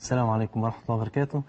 السلام عليكم ورحمة الله وبركاته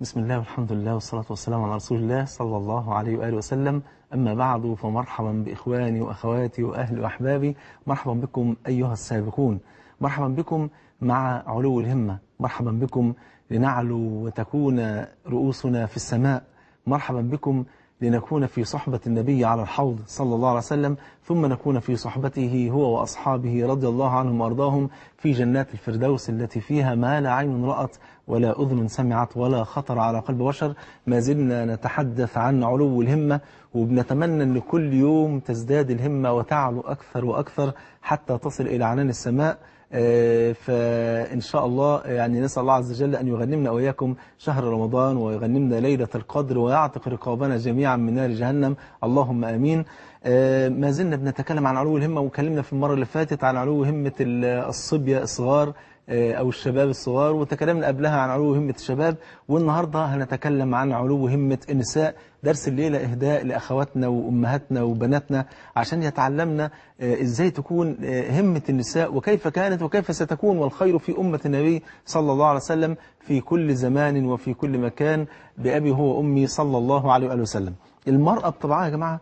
بسم الله والحمد لله والصلاة والسلام على رسول الله صلى الله عليه وآله وسلم أما بعد فمرحبا بإخواني وأخواتي وأهلي وأحبابي مرحبا بكم أيها السابقون مرحبا بكم مع علو الهمة مرحبا بكم لنعلو وتكون رؤوسنا في السماء مرحبا بكم لنكون في صحبة النبي على الحوض صلى الله عليه وسلم ثم نكون في صحبته هو وأصحابه رضي الله عنهم وأرضاهم في جنات الفردوس التي فيها ما لا عين رأت ولا أذن سمعت ولا خطر على قلب بشر ما زلنا نتحدث عن علو الهمة وبنتمنى أن كل يوم تزداد الهمة وتعلو أكثر وأكثر حتى تصل إلى عنان السماء آه، فإن شاء الله يعني نسأل الله عز وجل أن يغنمنا وإياكم شهر رمضان ويغنمنا ليلة القدر ويعتق رقابنا جميعا من نار جهنم اللهم آمين آه، ما زلنا بنتكلم عن علو الهمة وكلمنا في المرة اللي فاتت عن علو همة الصبية الصغار آه، أو الشباب الصغار وتكلمنا قبلها عن علو همة الشباب والنهاردة هنتكلم عن علو همة النساء درس الليلة إهداء لأخواتنا وأمهاتنا وبناتنا عشان يتعلمنا آه، إزاي تكون آه، همة النساء وكيف كانت وكيف ستكون والخير في أمة النبي صلى الله عليه وسلم في كل زمان وفي كل مكان بأبي هو أمي صلى الله عليه وآله وسلم المرأة بطبعها يا جماعة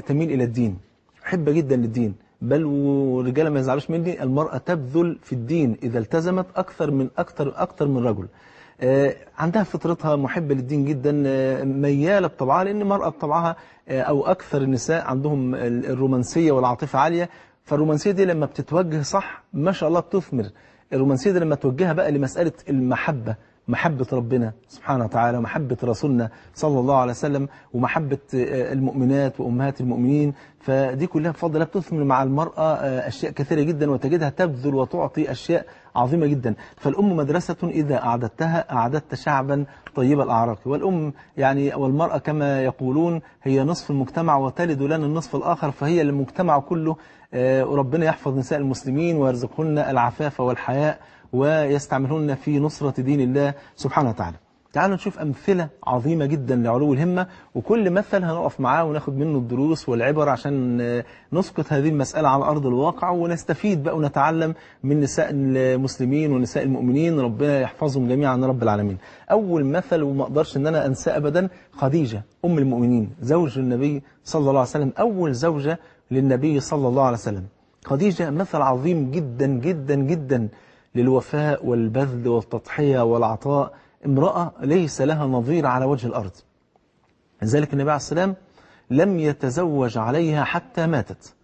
تميل إلى الدين حبة جدا للدين بل ورجاله ما يزعلوش مني المرأة تبذل في الدين إذا التزمت أكثر من أكثر أكثر من رجل آه، عندها فطرتها محبة للدين جدا آه، ميالة بطبعها لأن المرأة بطبعها آه، أو أكثر النساء عندهم الرومانسية والعاطفة عالية فالرومانسية دي لما بتتوجه صح ما شاء الله بتثمر الرومانسية دي لما توجهها بقى لمسألة المحبة محبة ربنا سبحانه وتعالى ومحبة رسولنا صلى الله عليه وسلم ومحبة آه، المؤمنات وأمهات المؤمنين فدي كلها بفضل الله بتثمر مع المرأة آه، أشياء كثيرة جدا وتجدها تبذل وتعطي أشياء عظيمة جدا فالأم مدرسة إذا أعددتها أعددت شعبا طيب الأعراق والأم يعني والمرأة كما يقولون هي نصف المجتمع وتلد لنا النصف الآخر فهي المجتمع كله آه، وربنا يحفظ نساء المسلمين ويرزقهن العفاف والحياء ويستعملون في نصرة دين الله سبحانه وتعالى تعالوا نشوف أمثلة عظيمة جدا لعلو الهمة وكل مثل هنقف معاه وناخد منه الدروس والعبر عشان نسقط هذه المسألة على أرض الواقع ونستفيد بقى ونتعلم من نساء المسلمين ونساء المؤمنين ربنا يحفظهم جميعا رب العالمين أول مثل وما أقدرش أن أنا أنساه أبدا خديجة أم المؤمنين زوج النبي صلى الله عليه وسلم أول زوجة للنبي صلى الله عليه وسلم خديجة مثل عظيم جدا جدا جدا للوفاء والبذل والتضحية والعطاء امرأة ليس لها نظير على وجه الأرض لذلك النبي عليه السلام لم يتزوج عليها حتى ماتت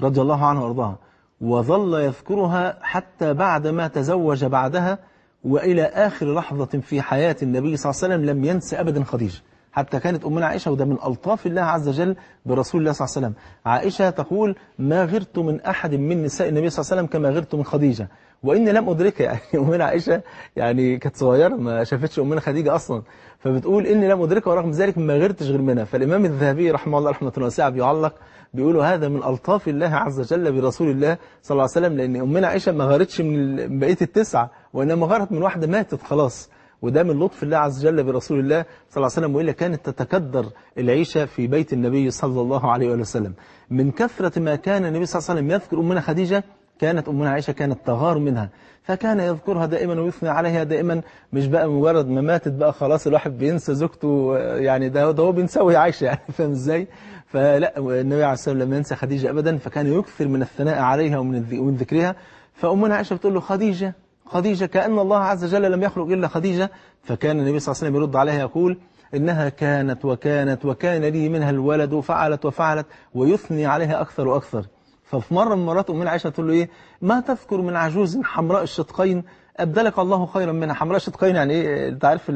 رضي الله عنها وارضاها وظل يذكرها حتى بعد ما تزوج بعدها وإلى آخر لحظة في حياة النبي صلى الله عليه وسلم لم ينس أبدا خديجة حتى كانت أمنا عائشة وده من ألطاف الله عز وجل برسول الله صلى الله عليه وسلم عائشة تقول ما غرت من أحد من نساء النبي صلى الله عليه وسلم كما غرت من خديجة وإني لم أدركها يعني أمنا عائشة يعني كانت صغيرة ما شافتش أمنا خديجة أصلا فبتقول إني لم أدركها ورغم ذلك ما غرتش غير منها فالإمام الذهبي رحمه الله رحمة الله واسعة بيعلق بيقول هذا من ألطاف الله عز وجل برسول الله صلى الله عليه وسلم لأن أمنا عائشة ما غارتش من بقية التسعة وإنما غارت من واحدة ماتت خلاص وده من لطف الله عز وجل برسول الله صلى الله عليه وسلم وإلا كانت تتكدر العيشة في بيت النبي صلى الله عليه وسلم من كثرة ما كان النبي صلى الله عليه وسلم يذكر أمنا خديجة كانت أمنا عائشة كانت تغار منها فكان يذكرها دائما ويثني عليها دائما مش بقى مجرد ما ماتت بقى خلاص الواحد بينسى زوجته يعني ده, ده هو بينساوي عائشة يعني فاهم ازاي فلا النبي عليه الصلاة والسلام لم ينسى خديجة أبدا فكان يكثر من الثناء عليها ومن ذكرها فأمنا عائشة بتقول له خديجة خديجة كأن الله عز وجل لم يخلق إلا خديجة فكان النبي صلى الله عليه وسلم يرد عليها يقول إنها كانت وكانت وكان لي منها الولد وفعلت وفعلت ويثني عليها أكثر وأكثر ففي مرة من مرات أمنا عائشة تقول له إيه ما تذكر من عجوز حمراء الشدقين أبدلك الله خيرا منها حمراء الشدقين يعني إيه أنت عارف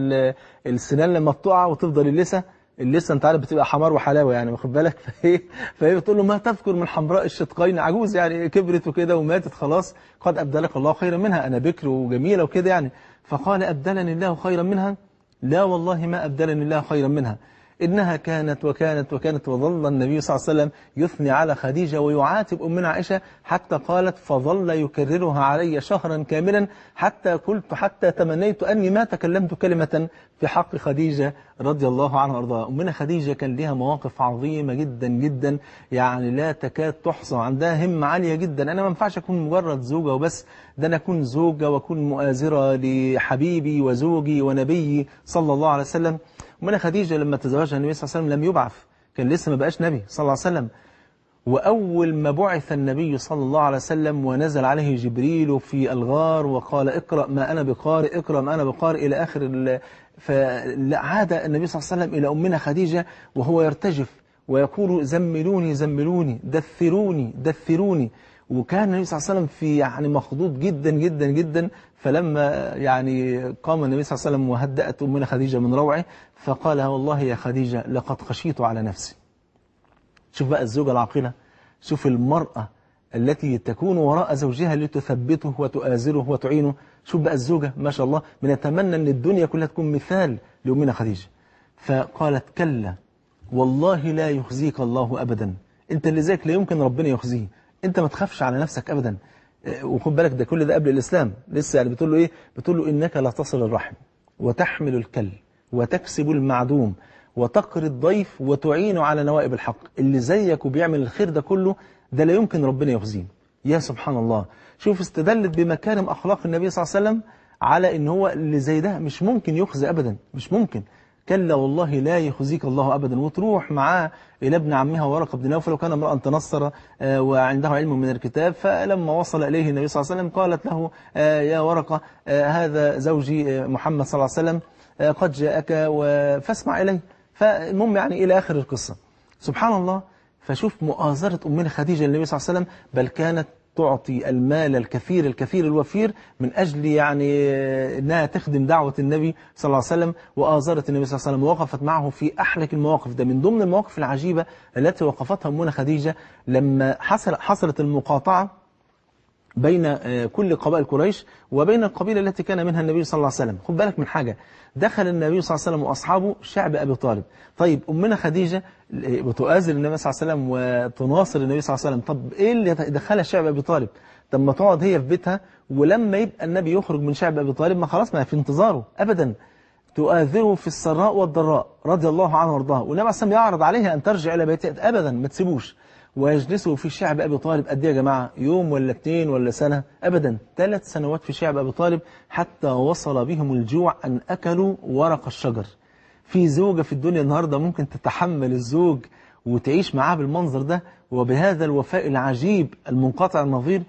السنان لما بتقع وتفضل اللسة اللسه انت عارف بتبقى حمار وحلاوه يعني واخد بالك فايه فهي بتقول له ما تذكر من حمراء الشدقين عجوز يعني كبرت وكده وماتت خلاص قد ابدلك الله خيرا منها انا بكر وجميله وكده يعني فقال ابدلني الله خيرا منها لا والله ما ابدلني الله خيرا منها إنها كانت وكانت وكانت وظل النبي صلى الله عليه وسلم يثني على خديجة ويعاتب أمنا عائشة حتى قالت فظل يكررها علي شهرا كاملا حتى قلت حتى تمنيت أني ما تكلمت كلمة في حق خديجة رضي الله عنها وارضاها أمنا خديجة كان لها مواقف عظيمة جدا جدا يعني لا تكاد تحصى عندها همة عالية جدا أنا ما ينفعش أكون مجرد زوجة وبس ده أنا أكون زوجة وأكون مؤازرة لحبيبي وزوجي ونبيي صلى الله عليه وسلم أمنا خديجة لما تزوجها النبي صلى الله عليه وسلم لم يبعث كان لسه ما بقاش نبي صلى الله عليه وسلم وأول ما بعث النبي صلى الله عليه وسلم ونزل عليه جبريل في الغار وقال اقرأ ما أنا بقارئ اقرأ ما أنا بقارئ إلى آخر فعاد النبي صلى الله عليه وسلم إلى أمنا خديجة وهو يرتجف ويقول زملوني زملوني دثروني دثروني وكان النبي صلى الله عليه وسلم في يعني مخضوض جدا جدا جدا فلما يعني قام النبي صلى الله عليه وسلم وهدأت أمنا خديجة من روعه فقال والله يا خديجة لقد خشيت على نفسي شوف بقى الزوجة العاقلة شوف المرأة التي تكون وراء زوجها لتثبته وتؤازره وتعينه شوف بقى الزوجة ما شاء الله بنتمنى أن الدنيا كلها تكون مثال لأمنا خديجة فقالت كلا والله لا يخزيك الله أبدا أنت اللي زيك لا يمكن ربنا يخزيه انت ما تخافش على نفسك ابدا آه، وخد بالك ده كل ده قبل الاسلام لسه يعني بتقول له ايه بتقول له انك لا تصل الرحم وتحمل الكل وتكسب المعدوم وتقري الضيف وتعينه على نوائب الحق اللي زيك وبيعمل الخير ده كله ده لا يمكن ربنا يخزيه يا سبحان الله شوف استدلت بمكارم أخلاق النبي صلى الله عليه وسلم على ان هو اللي زي ده مش ممكن يخزى أبدا مش ممكن كلا والله لا يخزيك الله أبدا وتروح معاه إلى ابن عمها ورقة بن نوفل وكان امرأ تنصر آه، وعنده علم من الكتاب فلما وصل إليه النبي صلى الله عليه وسلم قالت له آه، يا ورقة آه، هذا زوجي محمد صلى الله عليه وسلم قد جاءك فاسمع إليه فالمهم يعني إلى آخر القصة سبحان الله فشوف مؤازرة أمنا خديجة للنبي صلى الله عليه وسلم بل كانت تعطي المال الكثير الكثير الوفير من أجل يعني أنها تخدم دعوة النبي صلى الله عليه وسلم وآزرت النبي صلى الله عليه وسلم ووقفت معه في أحلك المواقف ده من ضمن المواقف العجيبة التي وقفتها أمنا خديجة لما حصل حصلت المقاطعة بين آه، كل قبائل قريش وبين القبيلة التي كان منها النبي صلى الله عليه وسلم خد بالك من حاجة دخل النبي صلى الله عليه وسلم وأصحابه شعب أبي طالب طيب أمنا خديجة بتؤازر آه، النبي صلى الله عليه وسلم وتناصر النبي صلى الله عليه وسلم طب إيه اللي دخلها شعب أبي طالب طب ما تقعد هي في بيتها ولما يبقى النبي يخرج من شعب أبي طالب ما خلاص ما في انتظاره أبدا تؤذره في السراء والضراء رضي الله عنه وارضاه والنبي عليه السلام يعرض عليها أن ترجع إلى بيتها أبدا ما تسيبوش ويجلسوا في شعب أبي طالب قد إيه يا جماعة يوم ولا اتنين ولا سنة أبدا ثلاث سنوات في شعب أبي طالب حتى وصل بهم الجوع أن أكلوا ورق الشجر في زوجة في الدنيا النهاردة ممكن تتحمل الزوج وتعيش معاه بالمنظر ده وبهذا الوفاء العجيب المنقطع النظير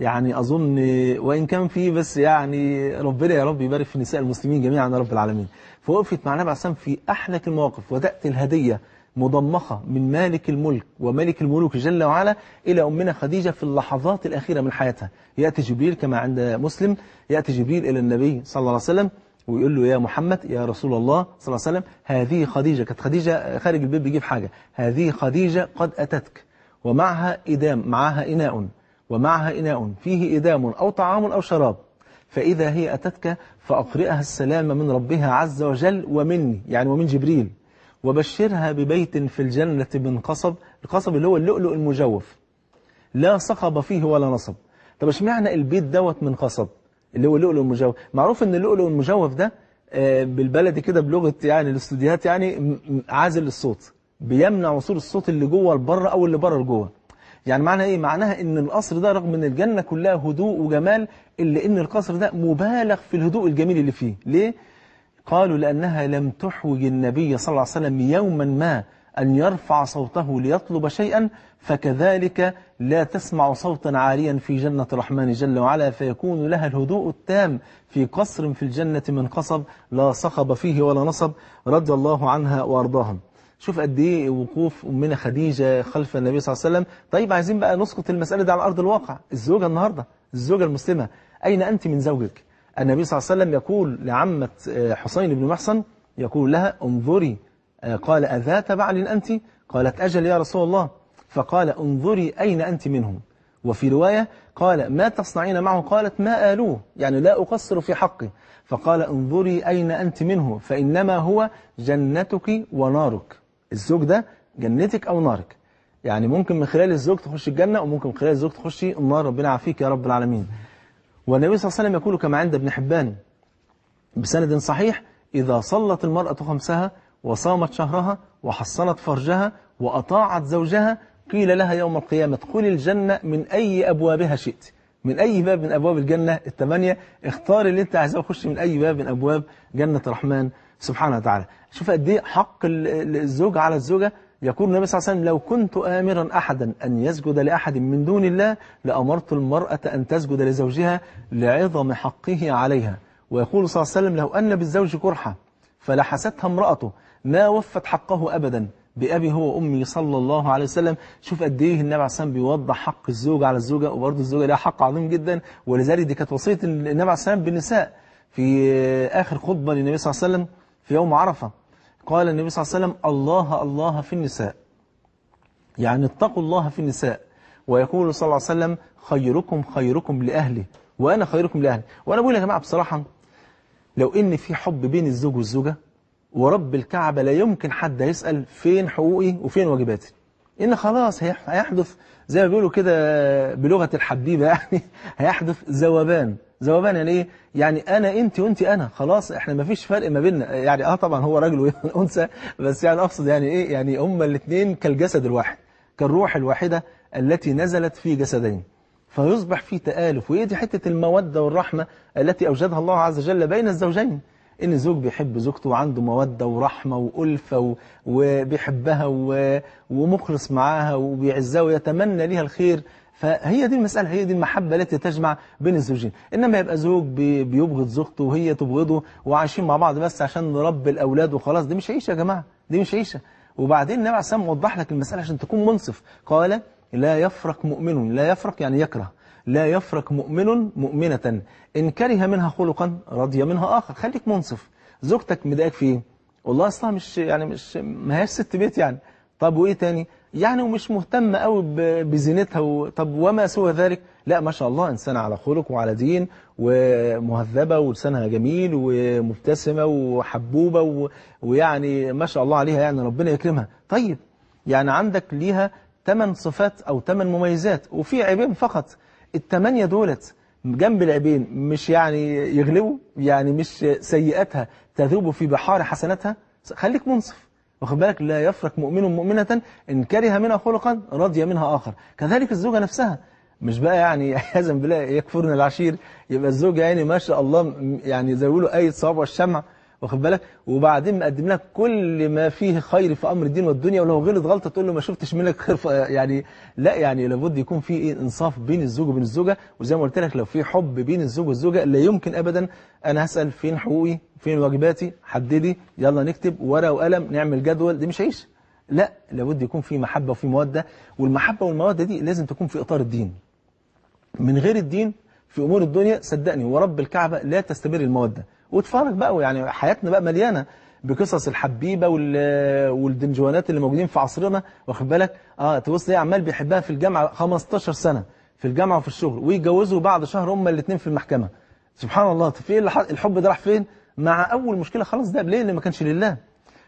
يعني أظن وإن كان فيه بس يعني ربنا يا رب يبارك في نساء المسلمين جميعا يا رب العالمين فوقفت مع النبي عليه الصلاة والسلام في أحلك المواقف وتأتي الهدية مضمخة من مالك الملك وملك الملوك جل وعلا إلى أمنا خديجة في اللحظات الأخيرة من حياتها يأتي جبريل كما عند مسلم يأتي جبريل إلى النبي صلى الله عليه وسلم ويقول له يا محمد يا رسول الله صلى الله عليه وسلم هذه خديجة كانت خديجة خارج البيت بيجيب حاجة هذه خديجة قد أتتك ومعها إدام معها إناء ومعها إناء فيه إدام أو طعام أو شراب فإذا هي أتتك فأقرئها السلام من ربها عز وجل ومني يعني ومن جبريل وبشرها ببيت في الجنة من قصب القصب اللي هو اللؤلؤ المجوف لا صخب فيه ولا نصب طب اشمعنى البيت دوت من قصب اللي هو اللؤلؤ المجوف معروف ان اللؤلؤ المجوف ده آه، بالبلدي كده بلغة يعني الاستوديوهات يعني عازل الصوت بيمنع وصول الصوت اللي جوه لبره او اللي بره لجوه يعني معنى ايه معناها ان القصر ده رغم ان الجنة كلها هدوء وجمال الا ان القصر ده مبالغ في الهدوء الجميل اللي فيه ليه قالوا لأنها لم تحوج النبي صلى الله عليه وسلم يوما ما أن يرفع صوته ليطلب شيئا فكذلك لا تسمع صوتا عاليا في جنة الرحمن جل وعلا فيكون لها الهدوء التام في قصر في الجنة من قصب لا صخب فيه ولا نصب رضي الله عنها وأرضاهم شوف قد ايه وقوف امنا خديجه خلف النبي صلى الله عليه وسلم طيب عايزين بقى نسقط المساله دي على ارض الواقع الزوجه النهارده الزوجه المسلمه اين انت من زوجك النبي صلى الله عليه وسلم يقول لعمة آه، حسين بن محصن يقول لها انظري آه، قال أذات بعل أنت قالت أجل يا رسول الله فقال انظري أين أنت منهم وفي رواية قال ما تصنعين معه قالت ما آلوه يعني لا أقصر في حقه فقال انظري أين أنت منه فإنما هو جنتك ونارك الزوج ده جنتك أو نارك يعني ممكن من خلال الزوج تخش الجنة وممكن من خلال الزوج تخش النار ربنا يعافيك يا رب العالمين والنبي صلى الله عليه وسلم يقول كما عند ابن حبان بسند صحيح إذا صلت المرأة خمسها وصامت شهرها وحصنت فرجها وأطاعت زوجها قيل لها يوم القيامة قل الجنة من أي أبوابها شئت من أي باب من أبواب الجنة الثمانية اختار اللي أنت عايزاه وخش من أي باب من أبواب جنة الرحمن سبحانه وتعالى شوف قد إيه حق الزوج على الزوجة يقول النبي صلى الله عليه وسلم لو كنت آمرا أحدا أن يسجد لأحد من دون الله لأمرت المرأة أن تسجد لزوجها لعظم حقه عليها ويقول صلى الله عليه وسلم لو أن بالزوج كرحة فلحستها امرأته ما وفت حقه أبدا بأبي هو وأمي صلى الله عليه وسلم شوف قد إيه النبي عليه السلام بيوضح حق الزوجة على الزوجة وبرضه الزوجة لها حق عظيم جدا ولذلك دي كانت وصية النبي عليه والسلام بالنساء في آخر خطبة للنبي صلى الله عليه وسلم في يوم عرفة قال النبي صلى الله عليه وسلم الله الله في النساء يعني اتقوا الله في النساء ويقول صلى الله عليه وسلم خيركم خيركم لأهله وأنا خيركم لأهلي وأنا بقول يا جماعة بصراحة لو إن في حب بين الزوج والزوجة ورب الكعبة لا يمكن حد يسأل فين حقوقي وفين واجباتي إن خلاص هيحدث زي ما بيقولوا كده بلغة الحبيبة يعني هيحدث ذوبان ذوبان يعني ايه يعني انا انت وانت انا خلاص احنا ما فيش فرق ما بيننا يعني اه طبعا هو راجل وانثى بس يعني اقصد يعني ايه يعني هما الاثنين كالجسد الواحد كالروح الواحده التي نزلت في جسدين فيصبح في تآلف وهي دي حته الموده والرحمه التي اوجدها الله عز وجل بين الزوجين ان الزوج بيحب زوجته وعنده موده ورحمه والفه وبيحبها ومخلص معاها وبيعزها ويتمنى ليها الخير فهي دي المسألة هي دي المحبة التي تجمع بين الزوجين إنما يبقى زوج بيبغض زوجته وهي تبغضه وعايشين مع بعض بس عشان نربي الأولاد وخلاص دي مش عيشة يا جماعة دي مش عيشة وبعدين النبي عليه الصلاة وضح لك المسألة عشان تكون منصف قال لا يفرق مؤمن لا يفرق يعني يكره لا يفرق مؤمن مؤمنة إن كره منها خلقا رضي منها آخر خليك منصف زوجتك مضايقك في ايه والله أصلها مش يعني مش ما هياش ست بيت يعني طب وإيه تاني يعني ومش مهتمة قوي بزينتها طب وما سوى ذلك لا ما شاء الله إنسانة على خلق وعلى دين ومهذبة ولسانها جميل ومبتسمة وحبوبة و... ويعني ما شاء الله عليها يعني ربنا يكرمها طيب يعني عندك ليها ثمان صفات أو ثمان مميزات وفي عيبين فقط الثمانية دولت جنب العيبين مش يعني يغلبوا يعني مش سيئاتها تذوب في بحار حسناتها خليك منصف واخد بالك لا يفرق مؤمن مؤمنة إن كره منها خلقا رضي منها آخر كذلك الزوجة نفسها مش بقى يعني عياذا بالله يكفرن العشير يبقى الزوجة يعني ما شاء الله يعني زي ما بيقولوا أي صواب والشمع واخد بالك وبعدين مقدم لك كل ما فيه خير في امر الدين والدنيا ولو غلط غلطه تقول له ما شفتش منك خير يعني لا يعني لابد يكون في ايه انصاف بين الزوج وبين الزوجه وزي ما قلت لك لو في حب بين الزوج والزوجه لا يمكن ابدا انا هسال فين حقوقي فين واجباتي حددي يلا نكتب ورقه وقلم نعمل جدول دي مش عيش لا لابد يكون في محبه وفي موده والمحبه والموده دي لازم تكون في اطار الدين من غير الدين في امور الدنيا صدقني ورب الكعبه لا تستمر الموده واتفرج بقى يعني حياتنا بقى مليانه بقصص الحبيبه والدنجوانات اللي موجودين في عصرنا واخد بالك اه تبص ايه عمال بيحبها في الجامعه 15 سنه في الجامعه وفي الشغل ويتجوزوا بعد شهر هم الاثنين في المحكمه سبحان الله في ايه الحب ده راح فين مع أول مشكلة خلاص ده ليه اللي ما كانش لله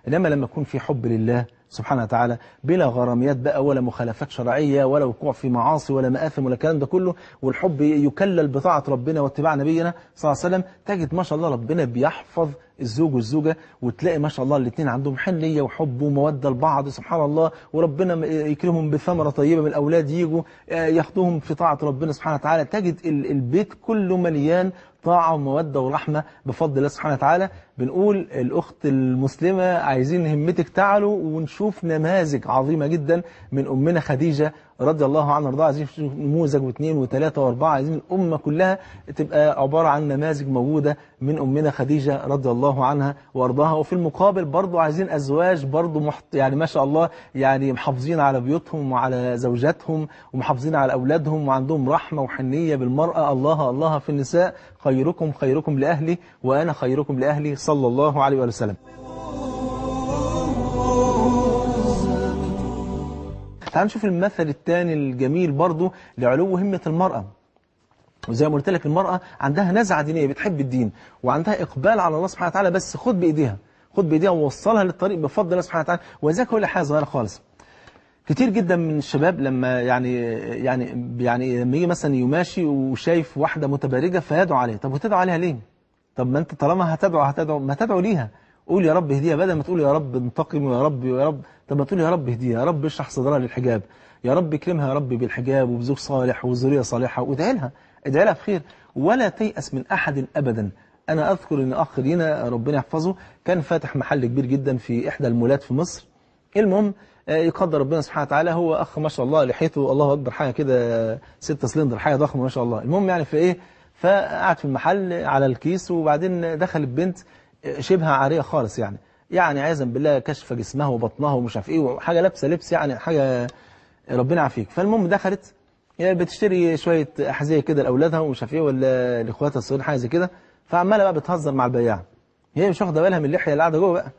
إنما لما يكون في حب لله سبحانه وتعالى بلا غراميات بقى ولا مخالفات شرعية ولا وقوع في معاصي ولا مآثم ولا الكلام ده كله والحب يكلل بطاعة ربنا واتباع نبينا صلى الله عليه وسلم تجد ما شاء الله ربنا بيحفظ الزوج والزوجة وتلاقي ما شاء الله الاثنين عندهم حنية وحب ومودة لبعض سبحان الله وربنا يكرمهم بثمرة طيبة من الأولاد يجوا آه، ياخدوهم في طاعة ربنا سبحانه وتعالى تجد البيت كله مليان طاعة ومودة ورحمة بفضل الله سبحانه وتعالى بنقول الأخت المسلمة عايزين همتك تعلو ونشوف نماذج عظيمة جدا من أمنا خديجة رضي الله عنه وارضاه عايزين نموذج واثنين وثلاثه واربعه عايزين الامه كلها تبقى عباره عن نماذج موجوده من امنا خديجه رضي الله عنها وارضاها وفي المقابل برضه عايزين ازواج برضه محت... يعني ما شاء الله يعني محافظين على بيوتهم وعلى زوجاتهم ومحافظين على اولادهم وعندهم رحمه وحنيه بالمراه الله الله في النساء خيركم خيركم لاهلي وانا خيركم لاهلي صلى الله عليه وسلم تعال نشوف المثل الثاني الجميل برضه لعلو همة المرأة وزي ما قلت لك المرأة عندها نزعة دينية بتحب الدين وعندها إقبال على الله سبحانه وتعالى بس خد بإيديها خد بإيديها ووصلها للطريق بفضل الله سبحانه وتعالى وذاك هو حاجة صغيرة خالص كتير جدا من الشباب لما يعني يعني يعني لما يجي مثلا يماشي وشايف واحدة متبرجة فيدعو عليها طب وتدعو عليها ليه؟ طب ما أنت طالما هتدعو هتدعو ما تدعو ليها قول يا رب اهديها بدل ما تقول يا رب انتقم يا رب ويا رب طب ما تقول يا رب اهديها يا رب اشرح صدرها للحجاب يا رب اكرمها يا رب بالحجاب وبزوج صالح وذريه صالحه وادعي لها ادعي لها بخير ولا تيأس من أحد أبدا أنا أذكر أن أخ لينا ربنا يحفظه كان فاتح محل كبير جدا في إحدى المولات في مصر المهم آه، يقدر ربنا سبحانه وتعالى هو أخ ما شاء الله لحيته الله أكبر حاجة كده ست سلندر حاجة ضخمة ما شاء الله المهم يعني في إيه فقعد في المحل على الكيس وبعدين دخل البنت آه، شبه عارية خالص يعني يعني عايزا بالله كشف جسمها وبطنها ومش عارف ايه وحاجه لابسه لبس يعني حاجه ربنا يعافيك فالمهم دخلت يعني بتشتري شويه احذيه كده لاولادها ومش عارف ايه ولا لاخواتها الصغيرين حاجه زي كده فعماله بقى بتهزر مع البياع هي مش واخده بالها من اللحيه اللي قاعده جوه بقى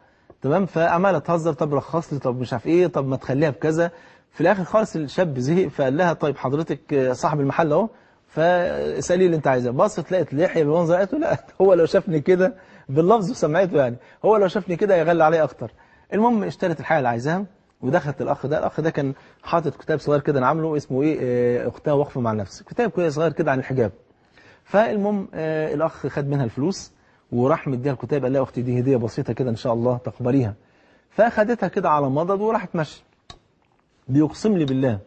تمام فعماله تهزر طب رخص لي طب مش عارف ايه طب ما تخليها بكذا في الاخر خالص الشاب زهق فقال لها طيب حضرتك صاحب المحل اهو فاسالي اللي انت عايزاه بصت لقت لحيه بالمنظر قالت له لا هو لو شافني كده باللفظ وسمعته يعني هو لو شافني كده يغلى علي اكتر المهم اشترت الحاجه اللي عايزاها ودخلت الاخ ده الاخ ده كان حاطط كتاب صغير كده انا عامله اسمه ايه آه، اختها وقفه مع النفس كتاب كده صغير كده عن الحجاب فالمهم آه الاخ خد منها الفلوس وراح مديها الكتاب قال لها اختي دي هديه بسيطه كده ان شاء الله تقبليها فاخدتها كده على مضض وراحت مشي بيقسم لي بالله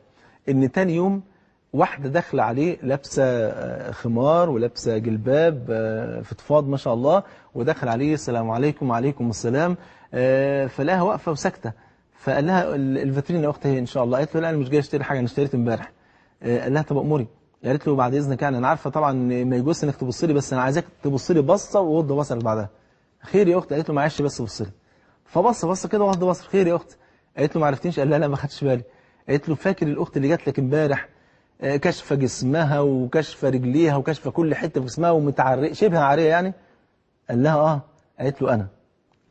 ان تاني يوم واحدة داخلة عليه لابسة آه، خمار ولابسة جلباب آه، فضفاض ما شاء الله وداخل عليه السلام عليكم وعليكم السلام آه، فلاها واقفة وساكتة فقال لها الفاترين يا أختي إن شاء الله قالت له لا أنا مش جاي أشتري حاجة أنا اشتريت امبارح قال لها طب أموري قالت له بعد إذنك يعني أنا عارفة طبعا ما يجوز إنك تبص لي بس أنا عايزاك تبص لي بصة وغض بصرك بعدها خير يا أختي قالت له معلش بس بص لي فبص بص كده وغض بصر خير يا أختي قالت له ما عرفتنيش قال لها لا ما خدتش بالي قالت له فاكر الأخت اللي جات لك امبارح آه، كشف جسمها وكشف رجليها وكشف كل حتة في جسمها ومتعرية شبه عارية يعني قال لها آه قالت له أنا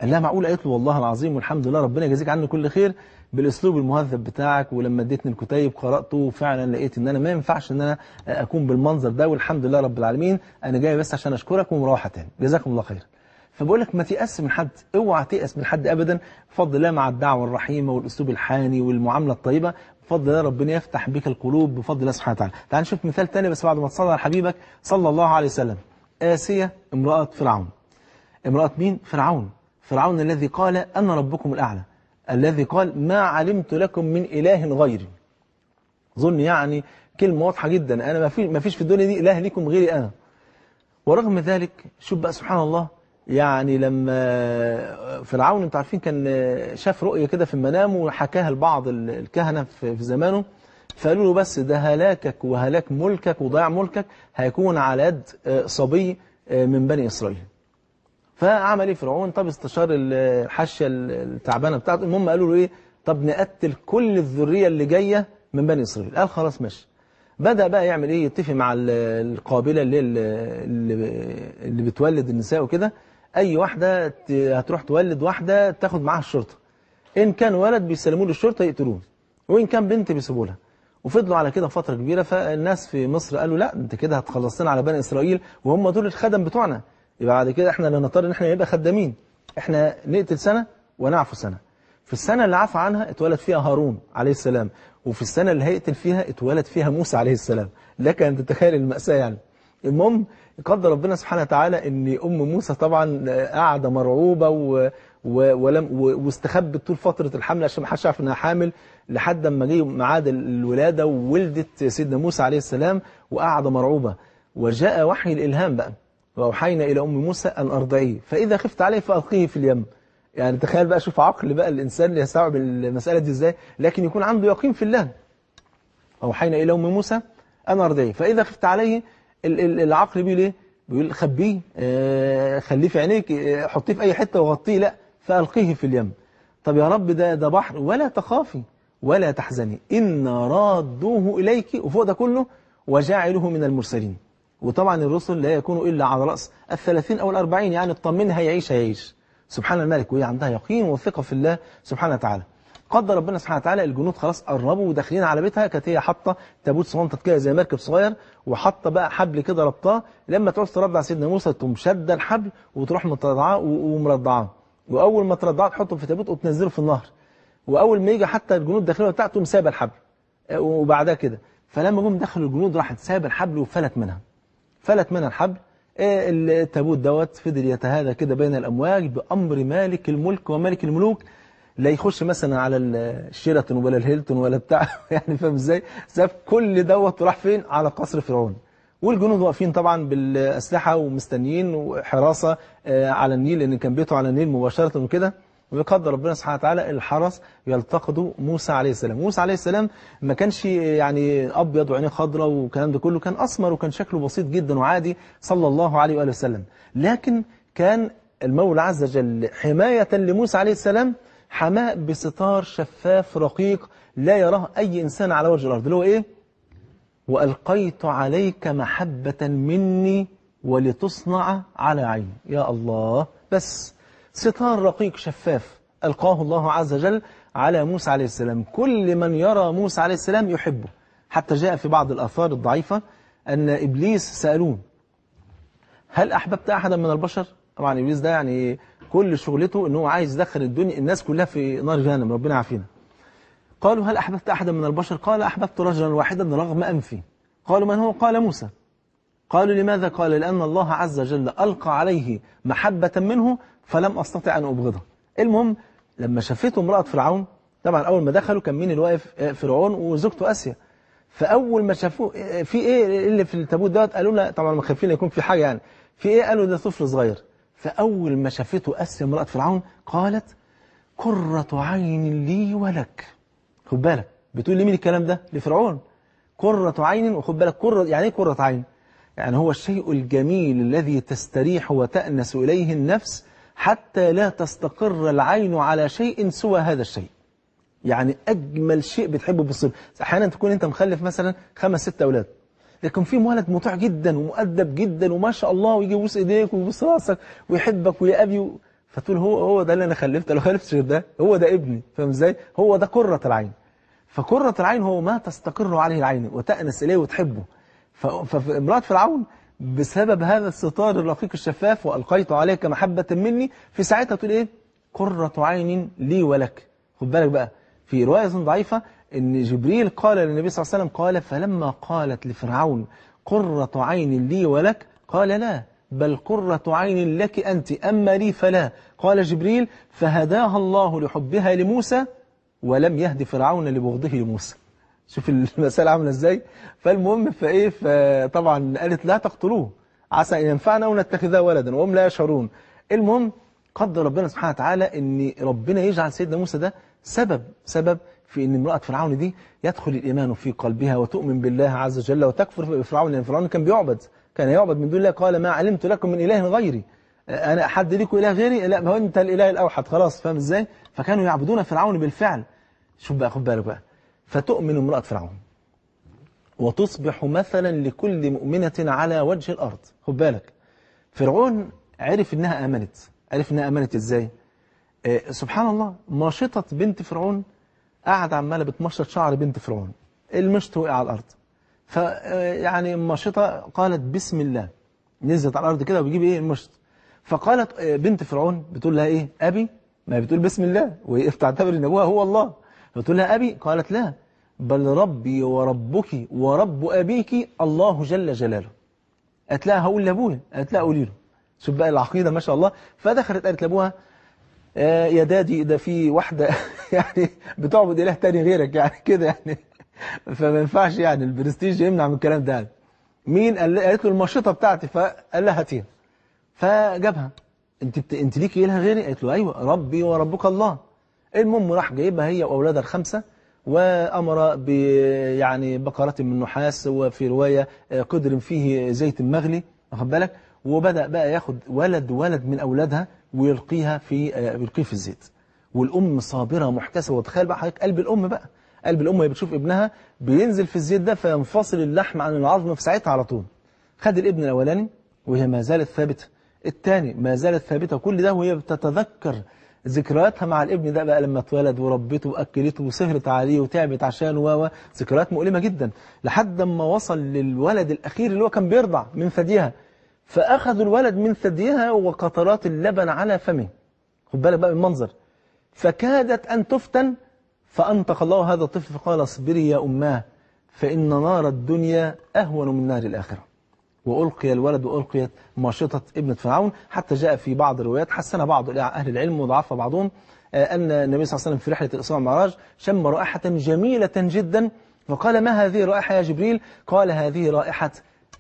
قال لها معقول قالت له والله العظيم والحمد لله ربنا يجازيك عنه كل خير بالاسلوب المهذب بتاعك ولما اديتني الكتيب قراته وفعلا لقيت ان انا ما ينفعش ان انا آه، اكون بالمنظر ده والحمد لله رب العالمين انا جاي بس عشان اشكرك ومروحه تاني جزاكم الله خير فبقول لك ما تيأس من حد اوعى تيأس من حد ابدا بفضل الله مع الدعوه الرحيمه والاسلوب الحاني والمعامله الطيبه بفضل الله ربنا يفتح بك القلوب بفضل الله سبحانه وتعالى تعال نشوف مثال تاني بس بعد ما تصلي على حبيبك صلى الله عليه وسلم آسية امرأة فرعون امرأة مين؟ فرعون فرعون الذي قال أنا ربكم الأعلى الذي قال ما علمت لكم من إله غيري ظن يعني كلمة واضحة جدا أنا ما فيش في الدنيا دي إله لكم غيري أنا ورغم ذلك شوف بقى سبحان الله يعني لما فرعون انتوا عارفين كان شاف رؤية كده في المنام وحكاها لبعض الكهنة في زمانه فقالوا له بس ده هلاكك وهلاك ملكك وضياع ملكك هيكون على يد آه، صبي آه، من بني إسرائيل فعمل ايه فرعون طب استشار الحاشية التعبانة بتاعته المهم قالوا له ايه طب نقتل كل الذرية اللي جاية من بني إسرائيل قال خلاص ماشي بدأ بقى يعمل ايه يتفق مع القابلة اللي, اللي بتولد النساء وكده اي واحده هتروح تولد واحده تاخد معاها الشرطه ان كان ولد بيسلموه للشرطه يقتلوه وان كان بنت بيسيبوا لها وفضلوا على كده فتره كبيره فالناس في مصر قالوا لا انت كده هتخلصنا على بني اسرائيل وهم دول الخدم بتوعنا يبقى بعد كده احنا لا نضطر ان احنا نبقى خدامين احنا نقتل سنه ونعفو سنه في السنه اللي عفى عنها اتولد فيها هارون عليه السلام وفي السنه اللي هيقتل فيها اتولد فيها موسى عليه السلام لك ان تتخيل الماساه يعني المهم قدر ربنا سبحانه وتعالى ان ام موسى طبعا قاعده مرعوبه و ولم واستخبت طول فتره الحمل عشان ما حدش يعرف انها حامل لحد اما جه ميعاد الولاده وولدت سيدنا موسى عليه السلام وقاعده مرعوبه وجاء وحي الالهام بقى واوحينا الى ام موسى ان ارضعيه فاذا خفت عليه فالقيه في اليم يعني تخيل بقى شوف عقل بقى الانسان اللي يستوعب المساله دي ازاي لكن يكون عنده يقين في الله اوحينا الى ام موسى ان ارضعيه فاذا خفت عليه العقل بيقول ايه بيقول خبيه آه، خليه في عينيك آه، حطيه في اي حته وغطيه لا فالقيه في اليم طب يا رب ده ده بحر ولا تخافي ولا تحزني ان رادوه اليك وفوق ده كله وجاعله من المرسلين وطبعا الرسل لا يكونوا الا على راس الثلاثين او الاربعين يعني اطمنها هيعيش هيعيش سبحان الملك وهي عندها يقين وثقه في الله سبحانه وتعالى قدر ربنا سبحانه وتعالى الجنود خلاص قربوا وداخلين على بيتها كانت هي حاطه تابوت صنطت كده زي مركب صغير وحاطه بقى حبل كده ربطاه لما تعوز ترضع على سيدنا موسى تقوم شاده الحبل وتروح مترضعاه ومرضعاه واول ما ترضعه تحطه في تابوت وتنزله في النهر واول ما يجي حتى الجنود داخلين بتاعته تقوم سايبه الحبل آه، وبعدها كده فلما جم دخلوا الجنود راحت سايبه الحبل وفلت منها فلت منها الحبل آه، التابوت دوت فضل يتهادى كده بين الأمواج بأمر مالك الملك وملك الملوك لا يخش مثلا على الشيراتون ولا الهيلتون ولا بتاع يعني فاهم ازاي ساب كل دوت وراح فين على قصر فرعون والجنود واقفين طبعا بالأسلحة ومستنيين وحراسه آه، على النيل لأن كان بيته على النيل مباشرة وكده ويقدر ربنا سبحانه وتعالى الحرس يلتقطوا موسى عليه السلام موسى عليه السلام ما كانش يعني أبيض وعينيه خضراء والكلام ده كله كان أسمر وكان شكله بسيط جدا وعادي صلى الله عليه وآله وسلم لكن كان المولى عز وجل حماية لموسى عليه السلام حماء بستار شفاف رقيق لا يراه أي إنسان على وجه الأرض اللي هو إيه؟ وألقيت عليك محبة مني ولتصنع على عيني يا الله بس ستار رقيق شفاف ألقاه الله عز وجل على موسى عليه السلام كل من يرى موسى عليه السلام يحبه حتى جاء في بعض الآثار الضعيفة أن إبليس سألوه هل أحببت أحدا من البشر؟ طبعا إبليس ده يعني كل شغلته ان هو عايز يدخل الدنيا الناس كلها في نار جهنم ربنا عافينا قالوا هل أحببت أحدا من البشر قال أحببت رجلا واحدا رغم أنفي قالوا من هو قال موسى قالوا لماذا قال لأن الله عز وجل ألقى عليه محبة منه فلم أستطع أن أبغضه المهم لما شافته امرأة فرعون طبعا أول ما دخلوا كان مين اللي واقف آه، فرعون وزوجته آسيا فأول ما شافوه آه، في إيه اللي في التابوت دوت قالوا لنا طبعا مخافين خايفين يكون في حاجة يعني في إيه قالوا ده طفل صغير فأول ما شافته أسر امرأة فرعون قالت قرة عين لي ولك خد بالك بتقول لمين الكلام ده لفرعون قرة عين وخد بالك قرة يعني ايه قرة عين يعني هو الشيء الجميل الذي تستريح وتأنس إليه النفس حتى لا تستقر العين على شيء سوى هذا الشيء يعني أجمل شيء بتحبه بالصدق أحيانا تكون أنت مخلف مثلا خمس ست أولاد لكن في مولد مطيع جدا ومؤدب جدا وما شاء الله ويجي يبوس ايديك ويبوس راسك ويحبك ويا ابي فتقول هو هو ده اللي انا خلفته لو خلفتش ده هو ده ابني فاهم ازاي هو ده قره العين فقره العين هو ما تستقر عليه العين وتأنس اليه وتحبه فامراه فرعون بسبب هذا الستار الرقيق الشفاف والقيت عليك محبه مني في ساعتها تقول ايه قره عين لي ولك خد بالك بقى في روايه ضعيفه أن جبريل قال للنبي صلى الله عليه وسلم قال فلما قالت لفرعون قرة عين لي ولك قال لا بل قرة عين لك أنت أما لي فلا قال جبريل فهداها الله لحبها لموسى ولم يهد فرعون لبغضه لموسى شوف المسألة عاملة ازاي فالمهم فإيه فطبعا قالت لا تقتلوه عسى أن ينفعنا ونتخذها ولدا وهم لا يشعرون المهم قدر ربنا سبحانه وتعالى أن ربنا يجعل سيدنا موسى ده سبب سبب في ان امراه فرعون دي يدخل الايمان في قلبها وتؤمن بالله عز وجل وتكفر بفرعون لان فرعون كان بيعبد كان يعبد من دون الله قال ما علمت لكم من اله غيري انا احد لكم اله غيري لا ما هو انت الاله الاوحد خلاص فاهم ازاي فكانوا يعبدون فرعون بالفعل شوف بقى خد بالك بقى فتؤمن امراه فرعون وتصبح مثلا لكل مؤمنه على وجه الارض خد بالك فرعون عرف انها امنت عرف انها امنت ازاي آه، سبحان الله ماشطه بنت فرعون قاعد عماله بتمشط شعر بنت فرعون المشط وقع على الارض ف يعني ماشطة قالت بسم الله نزلت على الارض كده وبيجيب ايه المشط فقالت آه، بنت فرعون بتقول لها ايه ابي ما بتقول بسم الله وهي بتعتبر ان ابوها هو الله بتقول لها ابي قالت لا بل ربي وربك ورب ابيك الله جل جلاله قالت لها هقول لابويا قالت لها قولي له شوف بقى العقيده ما شاء الله فدخلت قالت لابوها آه، يا دادي ده في واحده يعني بتعبد اله تاني غيرك يعني كده يعني فما ينفعش يعني البرستيج يمنع من الكلام ده يعني. مين قال قالت له المشيطه بتاعتي فقال لها هاتيها فجابها انت بت... انت ليكي اله غيري قالت له ايوه ربي وربك الله المهم راح جايبها هي واولادها الخمسه وامر ب يعني بقره من نحاس وفي روايه آه، قدر فيه زيت مغلي واخد بالك وبدا بقى ياخد ولد ولد من اولادها ويلقيها في آه، يلقيه في الزيت والأم صابرة محتسبة وتخيل بقى حضرتك قلب الأم بقى قلب الأم وهي بتشوف ابنها بينزل في الزيت ده فينفصل اللحم عن العظم في ساعتها على طول خد الابن الأولاني وهي ما زالت ثابتة الثاني ما زالت ثابتة كل ده وهي بتتذكر ذكرياتها مع الابن ده بقى لما اتولد وربته وأكلته وسهرت عليه وتعبت عشان و ذكريات مؤلمة جدا لحد ما وصل للولد الأخير اللي هو كان بيرضع من ثديها فأخذوا الولد من ثديها وقطرات اللبن على فمه خد بالك بقى من المنظر فكادت أن تفتن فأنطق الله هذا الطفل فقال اصبري يا أماه فإن نار الدنيا أهون من نار الآخرة وألقي الولد وألقيت ماشطة ابنة فرعون حتى جاء في بعض الروايات حسنها بعض أهل العلم وضعفها بعضهم آه، أن النبي صلى الله عليه وسلم في رحلة الإسراء والمعراج شم رائحة جميلة جدا فقال ما هذه الرائحة يا جبريل قال هذه رائحة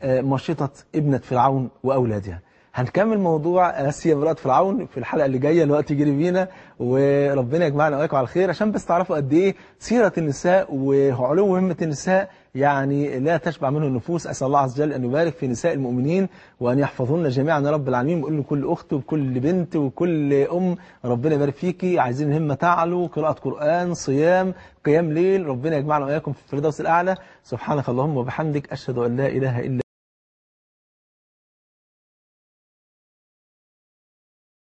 آه، ماشطة ابنة فرعون وأولادها هنكمل موضوع آسيا امرأة فرعون في الحلقة اللي جاية الوقت يجري بينا وربنا يجمعنا وإياكم على خير عشان بس تعرفوا قد إيه سيرة النساء وعلو همة النساء يعني لا تشبع منه النفوس أسأل الله عز وجل أن يبارك في نساء المؤمنين وأن يحفظهن جميعا يا رب العالمين بقول لكل أخت وكل بنت وكل أم ربنا يبارك فيكي عايزين الهمة تعلو قراءة قرآن صيام قيام ليل ربنا يجمعنا وإياكم في الفردوس الأعلى سبحانك اللهم وبحمدك أشهد أن لا إله إلا